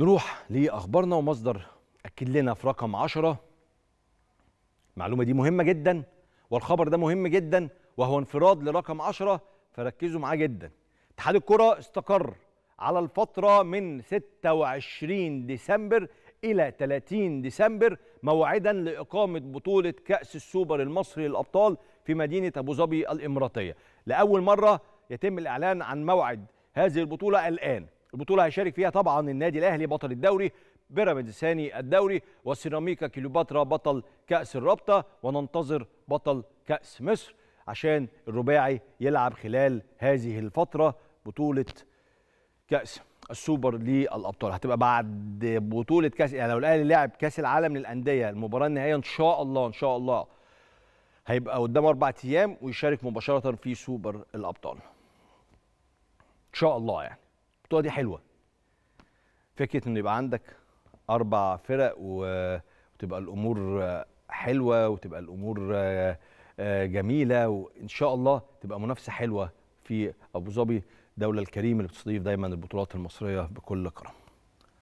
نروح لاخبارنا ومصدر اكد لنا في رقم 10 المعلومه دي مهمه جدا والخبر ده مهم جدا وهو انفراد لرقم 10 فركزوا معاه جدا اتحاد الكره استقر على الفتره من 26 ديسمبر الى 30 ديسمبر موعدا لاقامه بطوله كاس السوبر المصري للابطال في مدينه ابو ظبي الاماراتيه لاول مره يتم الاعلان عن موعد هذه البطوله الان البطوله هيشارك فيها طبعا النادي الاهلي بطل الدوري بيراميدز ثاني الدوري وسيراميكا كليوباترا بطل كاس الرابطه وننتظر بطل كاس مصر عشان الرباعي يلعب خلال هذه الفتره بطوله كاس السوبر للابطال هتبقى بعد بطوله كاس يعني لو الاهلي لعب كاس العالم للانديه المباراه النهائيه ان شاء الله ان شاء الله هيبقى قدام اربع ايام ويشارك مباشره في سوبر الابطال ان شاء الله يعني البطوله دي حلوه فكره انه يبقى عندك اربع فرق وتبقى الامور حلوه وتبقى الامور آه، آه، جميله وان شاء الله تبقى منافسه حلوه في ابو ظبي دوله الكريم اللي بتستضيف دايما البطولات المصريه بكل كرم